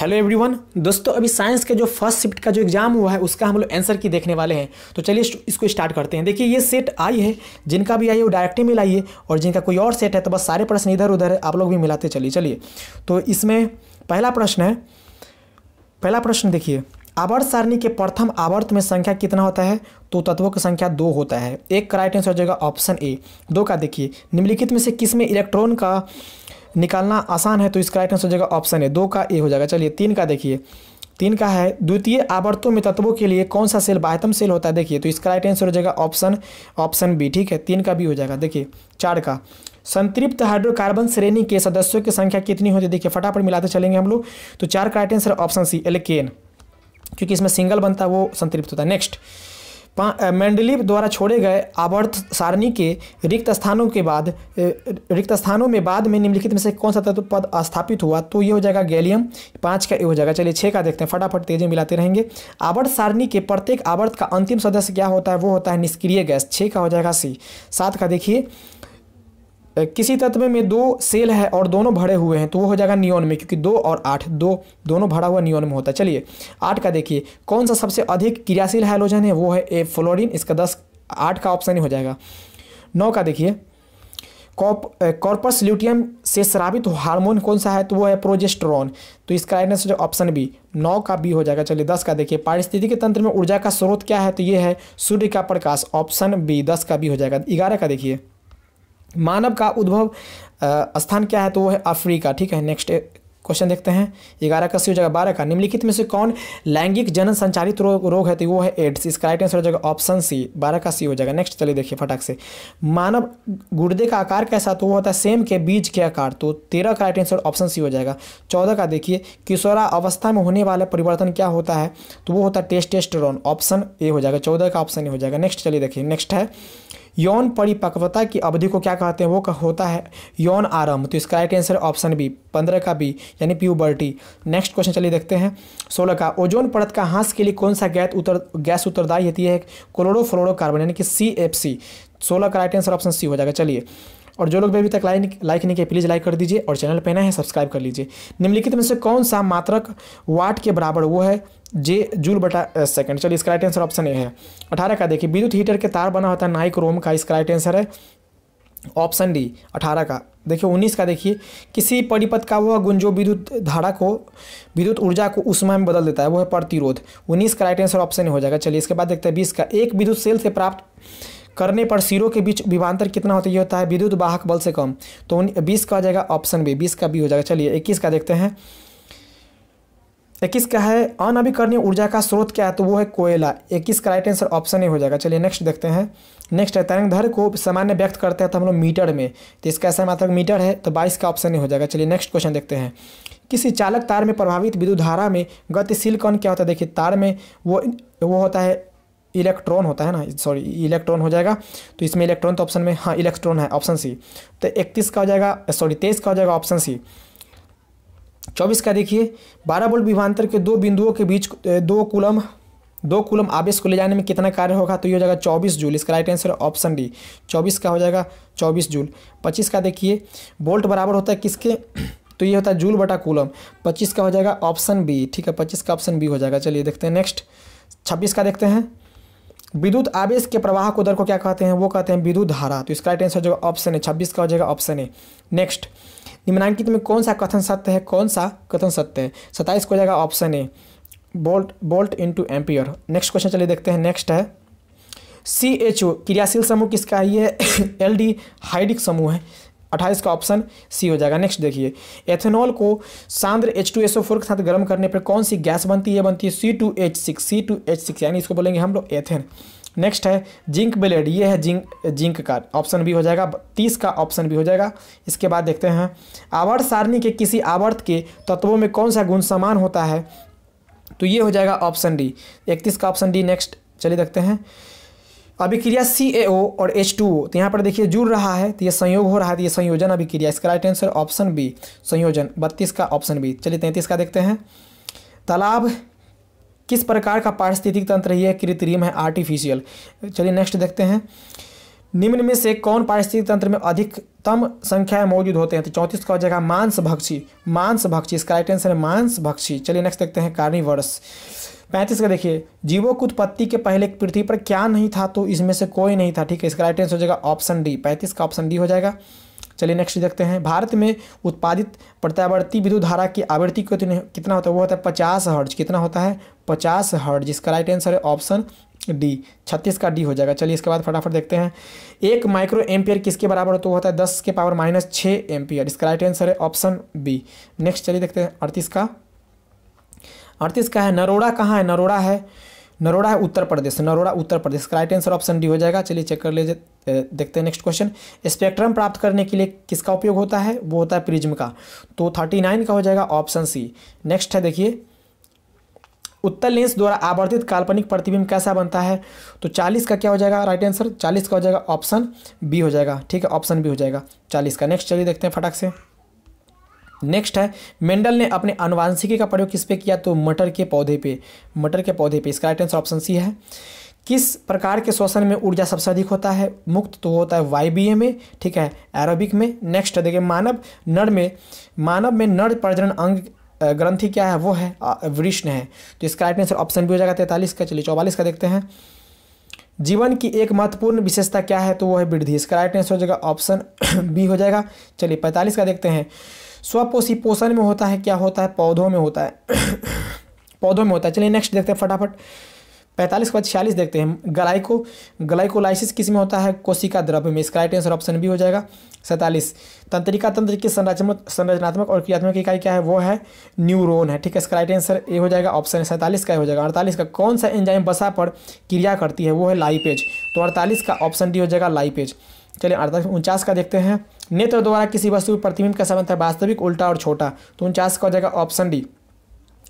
hello everyone दोस्तों अभी science के जो फर्स्ट शिफ्ट का जो एग्जाम हुआ है उसका हम लोग आंसर की देखने वाले हैं तो चलिए इसको स्टार्ट करते हैं देखिए ये सेट आई है जिनका भी आई है वो डायरेक्टली मिलाइए और जिनका कोई और सेट है तो बस सारे प्रश्न इधर उधर है आप लोग भी मिलाते चलिए चलिए तो इसमें पहला प्रश्न है पहला प्रश्न देखिए आवर्त सारणी के प्रथम आवर्त में संख्या कितना होता है तो तत्वों की संख्या दो होता है एक का राइट आंसर हो जाएगा ऑप्शन ए दो का देखिए निम्नलिखित में से किस में इलेक्ट्रॉन का निकालना आसान है तो इसका राइट आंसर हो जाएगा ऑप्शन ए दो का ए हो जाएगा चलिए तीन का देखिए तीन का है द्वितीय आवर्तों में तत्वों के लिए कौन सा सेल बाह्यतम सेल होता है देखिए तो इसका राइट आंसर हो जाएगा ऑप्शन ऑप्शन बी ठीक है तीन का भी हो जाएगा देखिए चार का संतृप्त हाइड्रोकार्बन श्रेणी के सदस्यों की संख्या कितनी होती है देखिए फटाफट मिलाते चलेंगे हम लोग तो चार का right answer option C L क्योंकि इसमें सिंगल बनता है वो संतृप्त होता है नेक्स्ट मेंडलीव द्वारा छोड़े गए आवर्त सारणी के रिक्त स्थानों के बाद रिक्त स्थानों में बाद में निम्नलिखित में से कौन सा तत्व पद स्थापित हुआ तो ये हो जाएगा गैलियम पाँच का ये हो जाएगा चलिए छः का देखते हैं फटाफट तेजी मिलाते रहेंगे आवर्त सारणी के प्रत्येक आवर्त का अंतिम सदस्य क्या होता है वो होता है निष्क्रिय गैस छः का हो जाएगा सी सात का देखिए किसी तत्व में दो सेल है और दोनों भरे हुए हैं तो वो हो जाएगा नियोन में क्योंकि दो और आठ दो दोनों भरा हुआ नियोन में होता है चलिए आठ का देखिए कौन सा सबसे अधिक क्रियाशील हाइलोजन है वो है ए फ्लोरिन इसका दस आठ का ऑप्शन ही हो जाएगा नौ का देखिए कॉप कॉर्पस ल्यूटियम से श्रावित हार्मोन कौन सा है तो वो है प्रोजेस्ट्रॉन तो इसका राइट ऑप्शन बी नौ का बी हो जाएगा चलिए दस का देखिए पारिस्थितिक तंत्र में ऊर्जा का स्रोत क्या है तो ये है सूर्य का प्रकाश ऑप्शन बी दस का बी हो जाएगा ग्यारह का देखिए मानव का उद्भव स्थान क्या है तो वो है अफ्रीका ठीक है नेक्स्ट क्वेश्चन देखते हैं ग्यारह का सी हो जाएगा बारह का निम्नलिखित में से कौन लैंगिक जनन संचालित रोग रोग है तो वो है एड्स इसका राइट आंसर हो जाएगा ऑप्शन सी बारह का सी हो जाएगा नेक्स्ट चलिए देखिए फटाक से मानव गुर्दे का आकार कैसा तो वो होता है सेम के बीज के आकार तो तेरह का राइट आंसर ऑप्शन सी हो जाएगा चौदह का देखिए किशोरा अवस्था में होने वाला परिवर्तन क्या होता है तो वो होता है टेस्टेस्टोरॉन ऑप्शन ए हो जाएगा चौदह का ऑप्शन ए हो जाएगा नेक्स्ट चलिए देखिए नेक्स्ट है यौन परिपक्वता की अवधि को क्या कहते हैं वो का होता है यौन आरंभ तो इसका राइट आंसर ऑप्शन बी पंद्रह का बी यानी प्यूबर्टी नेक्स्ट क्वेश्चन चलिए देखते हैं सोलह का ओजोन परत का हाँस के लिए कौन सा गैस उतर गैस उत्तरदायी होती है क्लोरोफ्लोरोकार्बन यानी कि सी एफ सी सोलह का राइट आंसर ऑप्शन सी हो जाएगा चलिए और जो लोग भी अभी तक लाइक लाइक नहीं किया प्लीज़ लाइक कर दीजिए और चैनल पर नए हैं सब्सक्राइब कर लीजिए निम्नलिखित में से कौन सा मात्रक वाट के बराबर वो है जे जूल बटा सेकंड चलिए इसका राइट आंसर ऑप्शन ए है अठारह का देखिए विद्युत हीटर के तार बना होता है नाइक रोम का इसका राइट आंसर है ऑप्शन डी अठारह का देखिए उन्नीस का देखिए किसी परिपथ का वह गुण जो विद्युत धारा को विद्युत ऊर्जा को उष्मा में बदल देता है वह है प्रतिरोध उन्नीस का राइट आंसर ऑप्शन हो जाएगा चलिए इसके बाद देखते हैं बीस का एक विद्युत सेल से प्राप्त करने पर सिरों के बीच विभांतर कितना होता है ये होता है विद्युत वाहक बल से कम तो बीस का आ जाएगा ऑप्शन बी बीस का बी हो जाएगा चलिए इक्कीस का देखते हैं इक्कीस का है अनवीकरणीय ऊर्जा का स्रोत क्या है तो वो है कोयला इक्कीस का राइट आंसर ऑप्शन ए हो जाएगा चलिए नेक्स्ट देखते हैं नेक्स्ट है तरंग धर को सामान्य व्यक्त करते हैं तो हम लोग मीटर में तो इसका ऐसा मात्र मीटर है तो बाईस का ऑप्शन ए हो जाएगा चलिए नेक्स्ट क्वेश्चन देखते हैं किसी चालक तार में प्रभावित विद्युत धारा में गतिशील कौन क्या होता है देखिए तार में वो वो होता है इलेक्ट्रॉन होता है ना सॉरी इलेक्ट्रॉन हो जाएगा तो इसमें इलेक्ट्रॉन तो ऑप्शन में हाँ इलेक्ट्रॉन है ऑप्शन सी तो इकतीस का हो जाएगा सॉरी तेईस का हो जाएगा ऑप्शन सी चौबीस का देखिए बारह बोल्ट विभांतर के दो बिंदुओं के बीच दो कुलम दो कुलम आवेश को ले जाने में कितना कार्य होगा तो ये हो जाएगा चौबीस जूल इसका राइट आंसर ऑप्शन डी चौबीस का हो जाएगा चौबीस जूल पच्चीस का देखिए बोल्ट बराबर होता है किसके तो ये होता है जूल बटा कूलम पच्चीस का हो जाएगा ऑप्शन बी ठीक है पच्चीस का ऑप्शन बी हो जाएगा चलिए देखते हैं नेक्स्ट छब्बीस का देखते हैं विद्युत आवेश के प्रवाह को दर को क्या कहते हैं वो कहते हैं विद्युत धारा तो इसका राइट आंसर जो ऑप्शन है छब्बीस का हो जाएगा ऑप्शन है नेक्स्ट निम्नांकित में कौन सा कथन सत्य है कौन सा कथन सत्य है सत्ताईस को हो जाएगा option A volt volt into ampere next question चलिए देखते हैं नेक्स्ट है सी एच ओ क्रियाशील समूह किसका है ये एल डी हाइडिक समूह है अट्ठाईस का ऑप्शन सी हो जाएगा नेक्स्ट देखिए एथेनॉल को सांद्र H two S O four के साथ गर्म करने पर कौन सी गैस बनती है बनती है C two H six C two H six यानी इसको बोलेंगे हम लोग एथेन नेक्स्ट है जिंक ब्लेड ये है जिंक जिंक का ऑप्शन भी हो जाएगा तीस का ऑप्शन भी हो जाएगा इसके बाद देखते हैं आवर्त सारणी के किसी आवर्त के तत्वों में कौन सा गुण समान होता है तो ये हो जाएगा ऑप्शन डी इकतीस का ऑप्शन डी नेक्स्ट चलिए देखते हैं अभिक्रिया सी ए ओ और एच टू ओ तो यहाँ पर देखिए जुड़ रहा है तो ये संयोग हो रहा है तो ये संयोजन अभिक्रिया इसका राइट आंसर ऑप्शन बी संयोजन बत्तीस का ऑप्शन बी चलिए तैंतीस का देखते हैं तालाब किस प्रकार का पारिस्थितिक तंत्र यह कृत्रिम है आर्टिफिशियल चलिए नेक्स्ट देखते हैं निम्न में से कौन पारिस्थितिक तंत्र में अधिकतम संख्या में मौजूद होते हैं तो चौंतीस का हो जाएगा मांस भक्षी मांस भक्षी इसका राइट आंसर है मांस भक्षी चलिए नेक्स्ट देखते हैं कार्निवर्स पैंतीस का देखिए जीवों की उत्पत्ति के पहले पृथ्वी पर क्या नहीं था तो इसमें से कोई नहीं था ठीक है इसका राइट आंसर हो जाएगा ऑप्शन डी पैंतीस का ऑप्शन डी हो जाएगा चलिए नेक्स्ट देखते हैं भारत में उत्पादित प्रत्यावर्ती विद्युत धारा की आवृत्ति कितना होता है वो होता है पचास हर्ज कितना होता है पचास हर्ज जिसका राइट आंसर है ऑप्शन डी छत्तीस का डी हो जाएगा चलिए इसके बाद फटाफट देखते हैं एक माइक्रो एम्पियर किसके बराबर होता होता है दस के पावर माइनस छः एम्पियर इसका राइट आंसर है ऑप्शन बी नेक्स्ट चलिए देखते हैं अड़तीस का अड़तीस का है नरोड़ा कहाँ है नरोड़ा है नरोड़ा है उत्तर प्रदेश नरोड़ा उत्तर प्रदेश का राइट आंसर ऑप्शन डी हो जाएगा चलिए चेक कर लीजिए देखते हैं नेक्स्ट क्वेश्चन स्पेक्ट्रम प्राप्त करने के लिए किसका उपयोग होता है वो होता है प्रिज्म का तो थर्टी नाइन का हो जाएगा ऑप्शन सी नेक्स्ट है देखिए उत्तर लेंस द्वारा आवर्तित काल्पनिक प्रतिबिंब कैसा बनता है तो चालीस का क्या हो जाएगा राइट आंसर चालीस का हो जाएगा ऑप्शन बी हो जाएगा ठीक है ऑप्शन बी हो जाएगा चालीस का नेक्स्ट चलिए देखते हैं फटाक से नेक्स्ट है मेंडल ने अपने अनुवांशिकी का प्रयोग किस पे किया तो मटर के पौधे पे मटर के पौधे पे इसका आइटेंस आंसर ऑप्शन सी है किस प्रकार के श्वसन में ऊर्जा सबसे अधिक होता है मुक्त तो होता है वाई में ठीक है एरोबिक में नेक्स्ट देखिए मानव नर में मानव में नर प्रजनन अंग ग्रंथि क्या है वो है वृष्ण है तो इसका राइट आंसर ऑप्शन भी हो जाएगा तैंतालीस का चलिए चौवालीस का देखते हैं जीवन की एक महत्वपूर्ण विशेषता क्या है तो वो है वृद्धि इसका राइट आंसर हो जाएगा ऑप्शन बी हो जाएगा चलिए पैंतालीस का देखते हैं स्वपोषी पोषण में होता है क्या होता है पौधों में होता है पौधों में होता है चलिए नेक्स्ट देखते हैं फटाफट पैंतालीस के बाद छियालीस देखते हैं गलाइको गलाइकोलाइसिस किस में होता है कोशिका द्रव्य में इसका राइट आंसर ऑप्शन भी हो जाएगा सैंतालीस तंत्रिका तंत्र की संरचनात्मक संरचनात्मक और क्रियात्मक इकाई क्या है वो है न्यूरोन है ठीक है इसका राइट आंसर ए हो जाएगा ऑप्शन सैंतालीस का हो जाएगा अड़तालीस का कौन सा एंजाइम बसा पर क्रिया करती है वो है लाइपेज तो अड़तालीस का ऑप्शन डी हो जाएगा लाइपेज चलिए अड़तालीस उनचास का देखते हैं नेत्र द्वारा किसी वस्तु में प्रतिबिंब का संबंध है वास्तविक उल्टा और छोटा तो उनचास का हो जाएगा ऑप्शन डी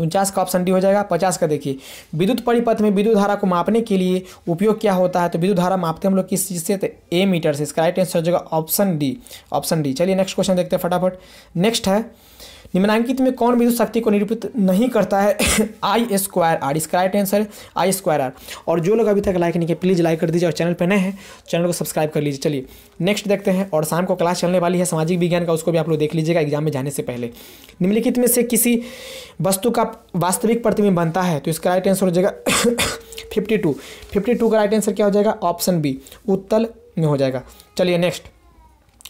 उनचास का ऑप्शन डी हो जाएगा पचास का देखिए विद्युत परिपथ में विद्युत धारा को मापने के लिए उपयोग क्या होता है तो विद्युत धारा मापते हम लोग किस चीज़ से ए तो मीटर से इसका राइट आंसर हो जाएगा ऑप्शन डी ऑप्शन डी चलिए नेक्स्ट क्वेश्चन देखते हैं फटाफट नेक्स्ट है निम्नांकित में कौन विद्युत शक्ति को निरूपित नहीं करता है आई स्क्वायर आर इसका right answer I square R और जो लोग अभी तक लाइक नहीं किए प्लीज़ लाइक कर दीजिए और चैनल पर नए हैं चैनल को सब्सक्राइब कर लीजिए चलिए नेक्स्ट देखते हैं और शाम को क्लास चलने वाली है सामाजिक विज्ञान का उसको भी आप लोग देख लीजिएगा एग्जाम में जाने से पहले निम्नलिखित में से किसी वस्तु का वास्तविक प्रतिबिंब बनता है तो इसका राइट आंसर हो जाएगा फिफ्टी टू फिफ्टी टू का राइट आंसर क्या हो जाएगा ऑप्शन बी उत्तल में हो जाएगा चलिए नेक्स्ट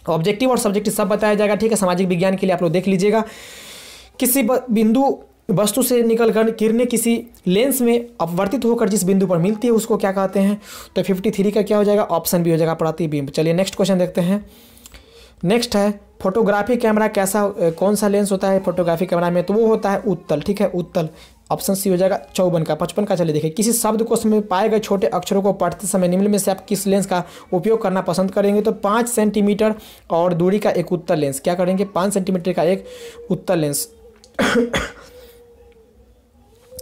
ऑब्जेक्टिव तो और सब्जेक्टिव सब बताया जाएगा ठीक है सामाजिक विज्ञान के लिए आप लोग देख लीजिएगा किसी बिंदु वस्तु से निकल कर किरने किसी लेंस में अपवर्तित होकर जिस बिंदु पर मिलती है उसको क्या कहते हैं तो फिफ्टी थ्री का क्या हो जाएगा ऑप्शन भी हो जाएगा प्रतिबिंब चलिए नेक्स्ट क्वेश्चन देखते हैं नेक्स्ट है फोटोग्राफी कैमरा कैसा कौन सा लेंस होता है फोटोग्राफी कैमरा में तो वो होता है उत्तल ठीक है उत्तल ऑप्शन सी हो जाएगा चौवन का पचपन का चलिए देखिए किसी शब्द को समय पाए गए छोटे अक्षरों को पढ़ते समय निम्न में से आप किस लेंस का उपयोग करना पसंद करेंगे तो पाँच सेंटीमीटर और दूरी का एक उत्तर लेंस क्या करेंगे पाँच सेंटीमीटर का एक उत्तर लेंस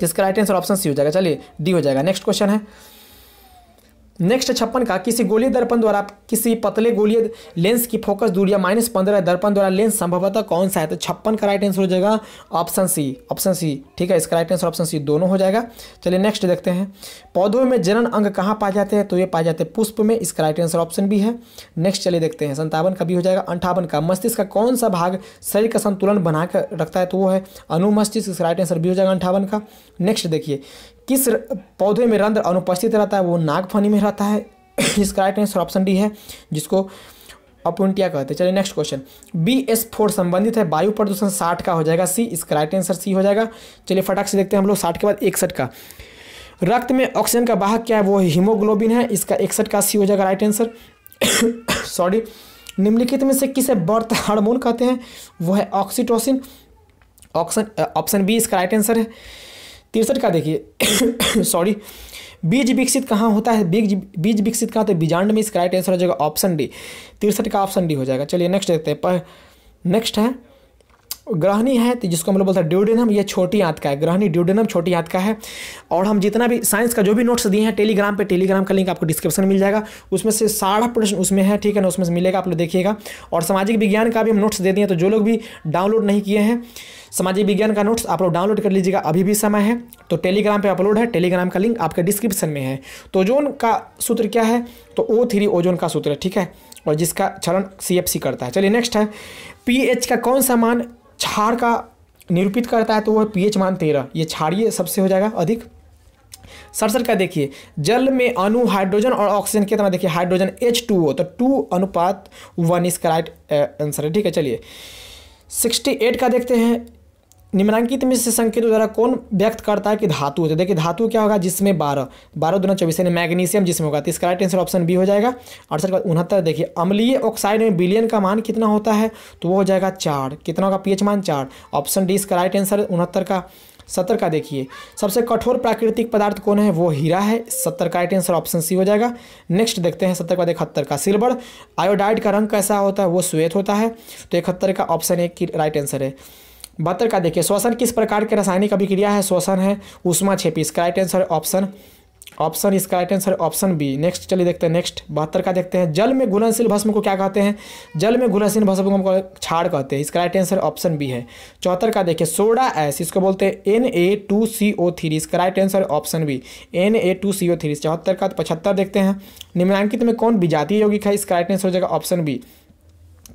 जिसका राइट आंसर ऑप्शन सी हो जाएगा चलिए डी हो जाएगा नेक्स्ट क्वेश्चन है नेक्स्ट छप्पन का किसी गोली दर्पण द्वारा किसी पतले गोली लेंस की फोकस दूरी या माइनस पंद्रह दर्पण द्वारा लेंस संभवतः कौन सा है तो छप्पन का राइट आंसर हो जाएगा ऑप्शन सी ऑप्शन सी ठीक है इसका राइट आंसर ऑप्शन सी दोनों हो जाएगा चलिए नेक्स्ट देखते हैं पौधों में जनन अंग कहाँ पाए जाते हैं तो ये पाए जाते हैं पुष्प में इसका राइट आंसर ऑप्शन बी है नेक्स्ट चलिए देखते हैं संतावन का भी हो जाएगा अंठावन का मस्तिष्क का कौन सा भाग शरीर का संतुलन बना कर रखता है तो वो है अनुमस्तिष्क इसका राइट आंसर भी हो जाएगा अंठावन का नेक्स्ट देखिए किस पौधे में रंध्र अनुपस्थित रहता है वो नागफनी में रहता है इसका राइट आंसर ऑप्शन डी है जिसको अपुंटिया कहते हैं चलिए next question B S four संबंधित है वायु प्रदूषण साठ का हो जाएगा सी इसका राइट आंसर सी हो जाएगा चलिए फटाक से देखते हैं हम लोग साठ के बाद इकसठ का रक्त में ऑक्सीजन का बाहक क्या है वो हीमोग्लोबिन है इसका इकसठ का सी हो जाएगा राइट आंसर सॉरी निम्नलिखित में से किसे बर्थ हार्मोन कहते हैं वो है ऑक्सीटोसिन ऑप्शन ऑप्शन बी इसका राइट आंसर है तिरसठ का देखिए सॉरी बीज विकसित कहाँ होता है बीज बीज विकसित कहाँ तो बीजांड में इसका राइट आंसर हो जाएगा ऑप्शन डी तिरसठ का ऑप्शन डी हो जाएगा चलिए नेक्स्ट देखते हैं नेक्स्ट है ग्रहणी है तो जिसको हम लोग बोलते हैं ड्यूडेनम ये छोटी आंत का है ग्रहणी ड्यूडेनम छोटी आंत का है और हम जितना भी साइंस का जो भी नोट्स दिए हैं टेलीग्राम पे टेलीग्राम का लिंक आपको डिस्क्रिप्शन मिल जाएगा उसमें से साढ़ा प्रश्न उसमें है ठीक है ना उसमें से मिलेगा आप लोग देखिएगा और सामाजिक विज्ञान का भी हम नोट्स दे दिए तो जो लोग भी डाउनलोड नहीं किए हैं सामाजिक विज्ञान का नोट्स आप लोग डाउनलोड कर लीजिएगा अभी भी समय है तो टेलीग्राम पे अपलोड है टेलीग्राम का लिंक आपके डिस्क्रिप्शन में है तो ओजोन का सूत्र क्या है तो ओ थ्री ओजोन का सूत्र है ठीक है और जिसका क्षरण सी करता है चलिए नेक्स्ट है पीएच का कौन सा मान क्षार का निरूपित करता है तो वह पीएच मान तेरह ये क्षारीय सबसे हो जाएगा अधिक सड़सठ का देखिए जल में अणु हाइड्रोजन और ऑक्सीजन कितना तो देखिए हाइड्रोजन एच टू हो तो टू अनुपात वन इसका राइट आंसर है ठीक है चलिए सिक्सटी एट का देखते हैं निम्नांकित में से संकेत द्वारा कौन व्यक्त करता है कि धातु होते देखिए धातु क्या होगा जिसमें बारह बारह दोनों चौबीस यानी मैग्नीशियम जिसमें होगा तो इसका राइट आंसर ऑप्शन बी हो जाएगा अड़सठ के बाद उनहत्तर देखिए अम्लीय ऑक्साइड में बिलियन का मान कितना होता है तो वो हो जाएगा चार कितना होगा पीएच मान चार ऑप्शन डी इसका राइट आंसर उनहत्तर का सत्तर का देखिए सबसे कठोर प्राकृतिक पदार्थ कौन है वो हीरा है सत्तर का राइट आंसर ऑप्शन सी हो जाएगा नेक्स्ट देखते हैं सत्तर के बाद इकहत्तर का सिल्वर आयोडाइड का रंग कैसा होता है वो श्वेत होता है तो इकहत्तर का ऑप्शन एक की राइट आंसर है बहत्तर का देखिए श्वसन किस प्रकार के रासायनिक अभिक्रिया है श्वसन है उष्मा छेपी इसका राइट आंसर ऑप्शन ऑप्शन इसका right answer option B next चलिए देखते हैं नेक्स्ट बहत्तर का देखते हैं जल में घुलनशील भस्म को क्या कहते हैं जल में घुलनशील भस्म को छाड़ कहते हैं इसका राइट आंसर ऑप्शन बी है चौहत्तर का देखिए सोडा एस इसको बोलते हैं N A two C O three इसका right answer option B N A two C O three चौहत्तर का पचहत्तर देखते हैं निम्नांकित में कौन विजातीय यौगिक है इसका राइट आंसर हो जाएगा ऑप्शन बी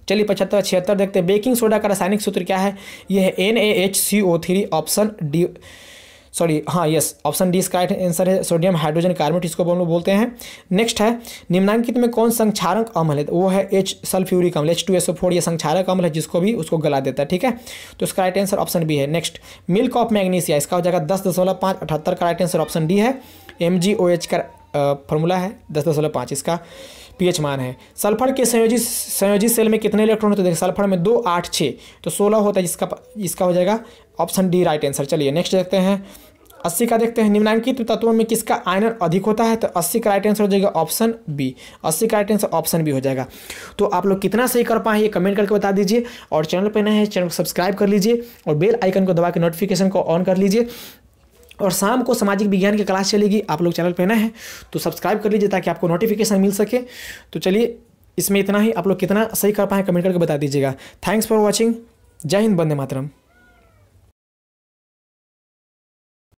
चलिए पचहत्तर छिहत्तर देखते हैं बेकिंग सोडा का रासायनिक सूत्र क्या है यह है N A H C O three option D sorry हाँ यस ऑप्शन डी इसका आंसर है सोडियम हाइड्रोजन कार्बोनेट इसको हम लोग बोलते हैं नेक्स्ट है निम्नांकित में कौन संक्षारक अम्ल है वो है एच सल्फ्यूरिक अम्ल H two S O four यह संक्षारक अम्ल है जिसको भी उसको गला देता है ठीक है तो इसका राइट आंसर ऑप्शन बी है नेक्स्ट मिल्क ऑफ मैग्नीशिया इसका हो जाएगा दस दशमलव पाँच अठहत्तर का राइट आंसर ऑप्शन डी है एम जी ओ एच का फॉर्मूला है दस दशमलव पाँच इसका पीएच मान है सल्फर के संयोजित संयोजित सेल में कितने इलेक्ट्रॉन होते हैं देखिए सल्फर में दो आठ छः तो सोलह होता है जिसका इसका हो जाएगा ऑप्शन डी राइट आंसर चलिए नेक्स्ट देखते हैं अस्सी का देखते हैं निम्नांकित तत्वों में किसका आयनर अधिक होता है तो अस्सी का राइट आंसर हो जाएगा ऑप्शन बी अस्सी का राइट आंसर ऑप्शन बी हो जाएगा तो आप लोग कितना सही कर पाए ये कमेंट करके बता दीजिए और चैनल पर नए हैं चैनल को सब्सक्राइब कर लीजिए और बेल आइकन को दबा के नोटिफिकेशन को ऑन कर लीजिए और शाम को सामाजिक विज्ञान की क्लास चलेगी आप लोग चैनल पर नए हैं तो सब्सक्राइब कर लीजिए ताकि आपको नोटिफिकेशन मिल सके तो चलिए इसमें इतना ही आप लोग कितना सही कर पाएँ कमेंट करके बता दीजिएगा थैंक्स फॉर वॉचिंग जय हिंद बंदे मातरम